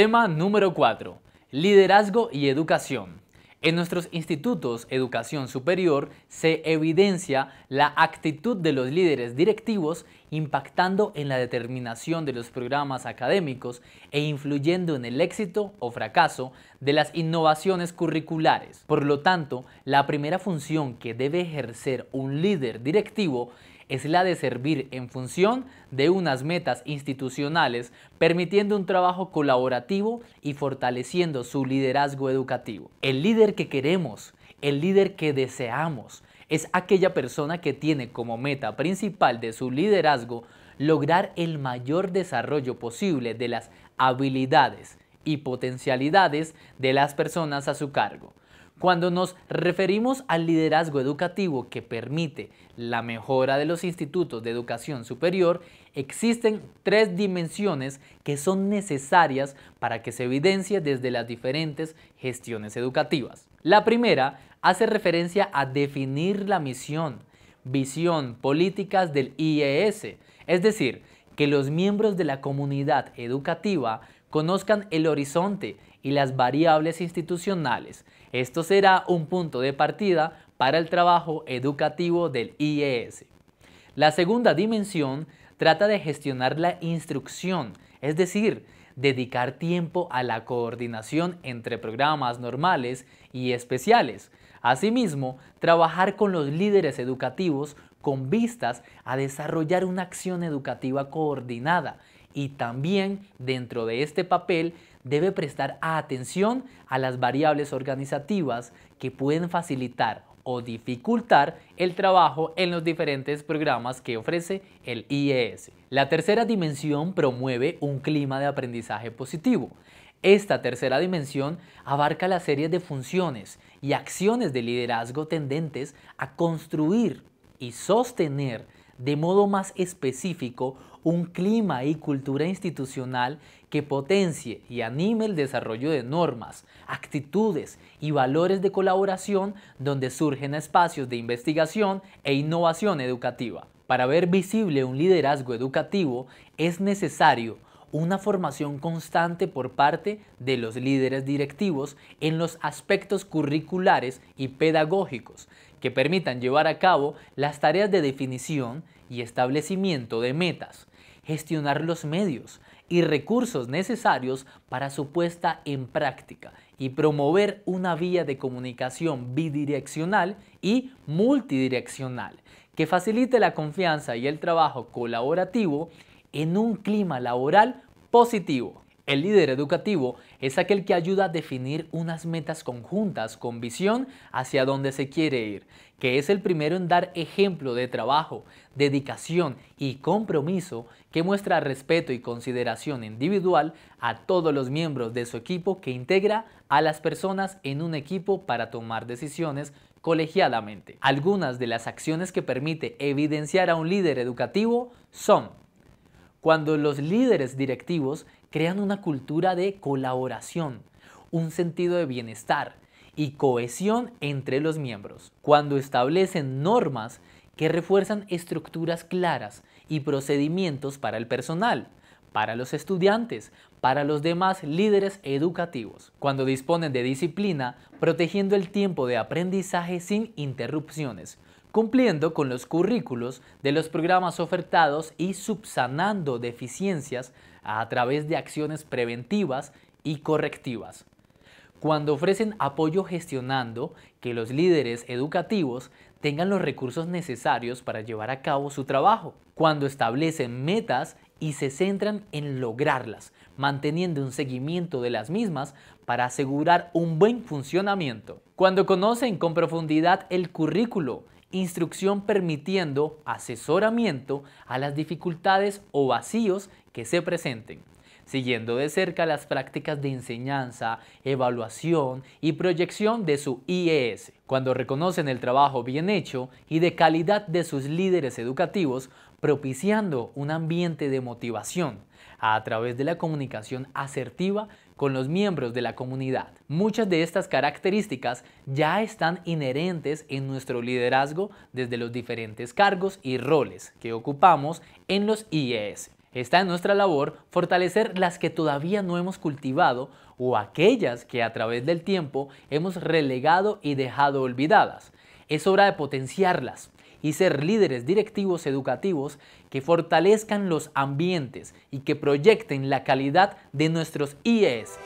Tema número 4. Liderazgo y educación. En nuestros institutos educación superior se evidencia la actitud de los líderes directivos impactando en la determinación de los programas académicos e influyendo en el éxito o fracaso de las innovaciones curriculares. Por lo tanto, la primera función que debe ejercer un líder directivo es la de servir en función de unas metas institucionales, permitiendo un trabajo colaborativo y fortaleciendo su liderazgo educativo. El líder que queremos, el líder que deseamos, es aquella persona que tiene como meta principal de su liderazgo lograr el mayor desarrollo posible de las habilidades y potencialidades de las personas a su cargo cuando nos referimos al liderazgo educativo que permite la mejora de los institutos de educación superior, existen tres dimensiones que son necesarias para que se evidencie desde las diferentes gestiones educativas. La primera hace referencia a definir la misión, visión, políticas del IES, es decir, que los miembros de la comunidad educativa conozcan el horizonte y las variables institucionales. Esto será un punto de partida para el trabajo educativo del IES. La segunda dimensión trata de gestionar la instrucción, es decir, dedicar tiempo a la coordinación entre programas normales y especiales. Asimismo, trabajar con los líderes educativos con vistas a desarrollar una acción educativa coordinada y también dentro de este papel debe prestar atención a las variables organizativas que pueden facilitar o dificultar el trabajo en los diferentes programas que ofrece el IES. La tercera dimensión promueve un clima de aprendizaje positivo. Esta tercera dimensión abarca la serie de funciones y acciones de liderazgo tendentes a construir y sostener de modo más específico un clima y cultura institucional que potencie y anime el desarrollo de normas, actitudes y valores de colaboración donde surgen espacios de investigación e innovación educativa. Para ver visible un liderazgo educativo es necesario una formación constante por parte de los líderes directivos en los aspectos curriculares y pedagógicos que permitan llevar a cabo las tareas de definición y establecimiento de metas, gestionar los medios y recursos necesarios para su puesta en práctica y promover una vía de comunicación bidireccional y multidireccional que facilite la confianza y el trabajo colaborativo en un clima laboral positivo. El líder educativo es aquel que ayuda a definir unas metas conjuntas con visión hacia dónde se quiere ir, que es el primero en dar ejemplo de trabajo, dedicación y compromiso que muestra respeto y consideración individual a todos los miembros de su equipo que integra a las personas en un equipo para tomar decisiones colegiadamente. Algunas de las acciones que permite evidenciar a un líder educativo son cuando los líderes directivos crean una cultura de colaboración, un sentido de bienestar y cohesión entre los miembros. Cuando establecen normas que refuerzan estructuras claras y procedimientos para el personal, para los estudiantes, para los demás líderes educativos, cuando disponen de disciplina, protegiendo el tiempo de aprendizaje sin interrupciones, cumpliendo con los currículos de los programas ofertados y subsanando deficiencias a través de acciones preventivas y correctivas. Cuando ofrecen apoyo gestionando que los líderes educativos tengan los recursos necesarios para llevar a cabo su trabajo. Cuando establecen metas y se centran en lograrlas, manteniendo un seguimiento de las mismas para asegurar un buen funcionamiento. Cuando conocen con profundidad el currículo instrucción permitiendo asesoramiento a las dificultades o vacíos que se presenten siguiendo de cerca las prácticas de enseñanza, evaluación y proyección de su IES. Cuando reconocen el trabajo bien hecho y de calidad de sus líderes educativos, propiciando un ambiente de motivación a través de la comunicación asertiva con los miembros de la comunidad. Muchas de estas características ya están inherentes en nuestro liderazgo desde los diferentes cargos y roles que ocupamos en los IES. Está en nuestra labor fortalecer las que todavía no hemos cultivado o aquellas que a través del tiempo hemos relegado y dejado olvidadas. Es hora de potenciarlas y ser líderes directivos educativos que fortalezcan los ambientes y que proyecten la calidad de nuestros IES.